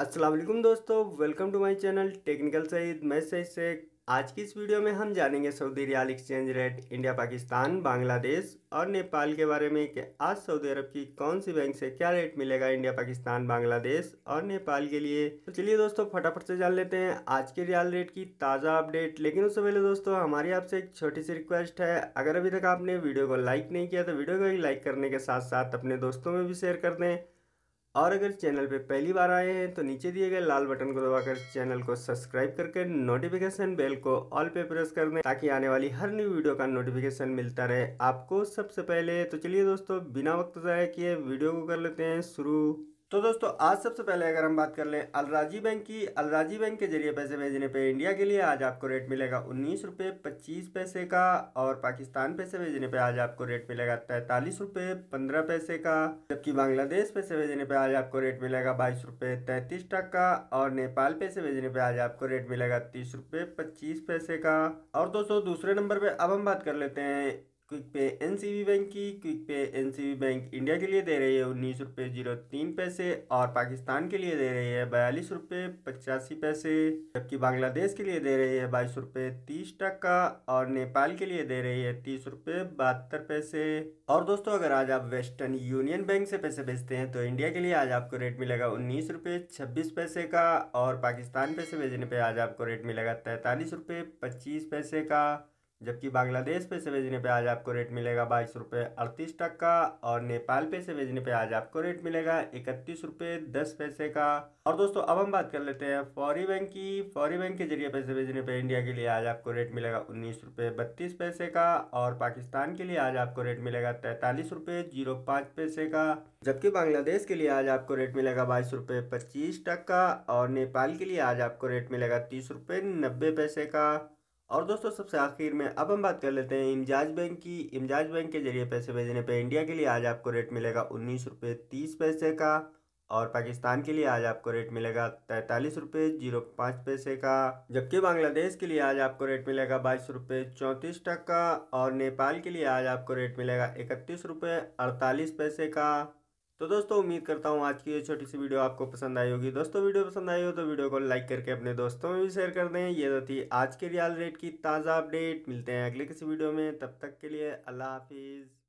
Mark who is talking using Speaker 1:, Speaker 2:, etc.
Speaker 1: असलम दोस्तों welcome to my channel technical Saeed मैं सईद से आज की इस वीडियो में हम जानेंगे Saudi riyal exchange rate India Pakistan Bangladesh और नेपाल के बारे में कि आज सऊदी अरब की कौन सी बैंक से क्या रेट मिलेगा इंडिया पाकिस्तान बांग्लादेश और नेपाल के लिए तो चलिए दोस्तों फटाफट से जान लेते हैं आज के रियाल रेट की ताज़ा अपडेट लेकिन उससे पहले दोस्तों हमारी आपसे एक छोटी सी रिक्वेस्ट है अगर अभी तक आपने वीडियो को लाइक नहीं किया तो वीडियो को लाइक करने के साथ साथ अपने दोस्तों में भी शेयर कर दें और अगर चैनल पे पहली बार आए हैं तो नीचे दिए गए लाल बटन को दबाकर चैनल को सब्सक्राइब करके नोटिफिकेशन बेल को ऑल पे प्रेस कर दें ताकि आने वाली हर न्यू वीडियो का नोटिफिकेशन मिलता रहे आपको सबसे पहले तो चलिए दोस्तों बिना वक्त ज़ाया किए वीडियो को कर लेते हैं शुरू तो दोस्तों आज सबसे पहले अगर हम बात कर लें अलराजी बैंक की अलराजी बैंक के जरिए पैसे भेजने पे इंडिया के लिए आज आपको रेट मिलेगा उन्नीस रुपये पच्चीस पैसे का और पाकिस्तान पैसे भेजने पे आज आपको रेट मिलेगा तैंतालीस रुपये पंद्रह पैसे का जबकि बांग्लादेश पैसे भेजने पे आज आपको रेट मिलेगा बाईस रुपये तैंतीस टका और नेपाल पैसे भेजने पर आज आपको रेट मिलेगा तीस रुपये पच्चीस पैसे का और दोस्तों दूसरे नंबर पर अब हम बात कर लेते हैं क्विक पे बी बैंक की quick pay B bank India के लिए दे रही है उन्नीस रुपये जीरो तीन पैसे और पाकिस्तान के लिए दे रही है बयालीस रुपये पचासी पैसे जबकि बांग्लादेश के लिए दे रही है बाईस रुपये तीस टका और नेपाल के लिए दे रही है तीस रुपये बहत्तर पैसे और दोस्तों अगर आज आप वेस्टर्न यूनियन बैंक से पैसे भेजते हैं तो इंडिया के लिए आज आपको रेट मिलेगा उन्नीस रुपये छब्बीस पैसे का और पाकिस्तान पैसे भेजने पर आज आपको रेट मिलेगा तैंतालीस रुपये पच्चीस पैसे का जबकि बांग्लादेश पैसे भेजने पे आज आपको रेट मिलेगा बाईस रुपये अड़तीस टक्का और नेपाल पैसे भेजने पे आज आपको रेट मिलेगा इकतीस रुपये दस पैसे का और दोस्तों अब हम बात कर लेते हैं फौरी बैंक की फौरी बैंक के जरिए पैसे भेजने पे इंडिया के लिए आज आपको रेट मिलेगा उन्नीस रुपये बत्तीस पैसे का और पाकिस्तान के लिए आज आपको रेट मिलेगा तैतालीस रुपये जीरो पाँच पैसे का जबकि बांग्लादेश के लिए आज आपको रेट मिलेगा बाईस रुपये पच्चीस टक्का और नेपाल के लिए आज आपको रेट मिलेगा तीस रुपये नब्बे पैसे का और दोस्तों सबसे आखिर में अब हम बात कर लेते हैं इमजाज बैंक की इमजाज बैंक के जरिए पैसे भेजने पर इंडिया के लिए आज आपको रेट मिलेगा उन्नीस रुपये तीस पैसे का और पाकिस्तान के लिए आज आपको रेट मिलेगा तैंतालीस रुपये जीरो पाँच पैसे का जबकि बांग्लादेश के लिए आज आपको रेट मिलेगा बाईस रुपये चौंतीस टका और नेपाल के लिए आज आपको रेट मिलेगा इकतीस रुपये अड़तालीस पैसे का तो दोस्तों उम्मीद करता हूँ आज की ये छोटी सी वीडियो आपको पसंद आई होगी दोस्तों वीडियो पसंद आई हो तो वीडियो को लाइक करके अपने दोस्तों में भी शेयर कर दें ये तो थी आज के रियल रेट की ताज़ा अपडेट मिलते हैं अगले किसी वीडियो में तब तक के लिए अल्लाह हाफिज़